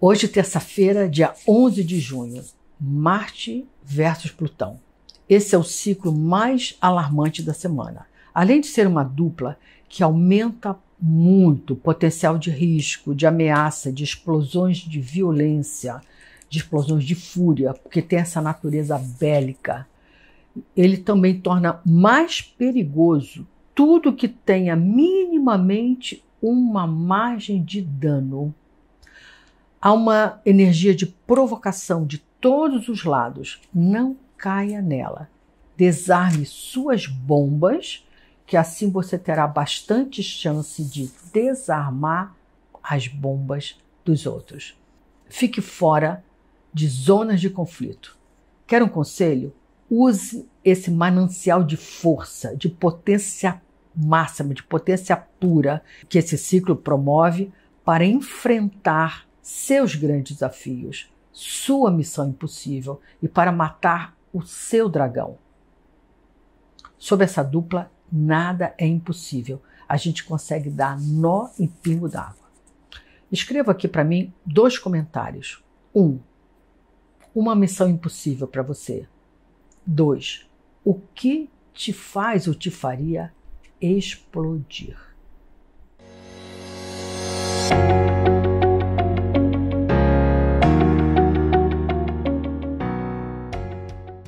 Hoje, terça-feira, dia 11 de junho, Marte versus Plutão. Esse é o ciclo mais alarmante da semana. Além de ser uma dupla que aumenta muito o potencial de risco, de ameaça, de explosões de violência, de explosões de fúria, porque tem essa natureza bélica, ele também torna mais perigoso tudo que tenha minimamente uma margem de dano Há uma energia de provocação de todos os lados. Não caia nela. Desarme suas bombas, que assim você terá bastante chance de desarmar as bombas dos outros. Fique fora de zonas de conflito. Quer um conselho? Use esse manancial de força, de potência máxima, de potência pura que esse ciclo promove para enfrentar seus grandes desafios, sua missão é impossível e para matar o seu dragão. Sob essa dupla, nada é impossível. A gente consegue dar nó e pingo d'água. Escreva aqui para mim dois comentários. Um, uma missão impossível para você. Dois, o que te faz ou te faria explodir?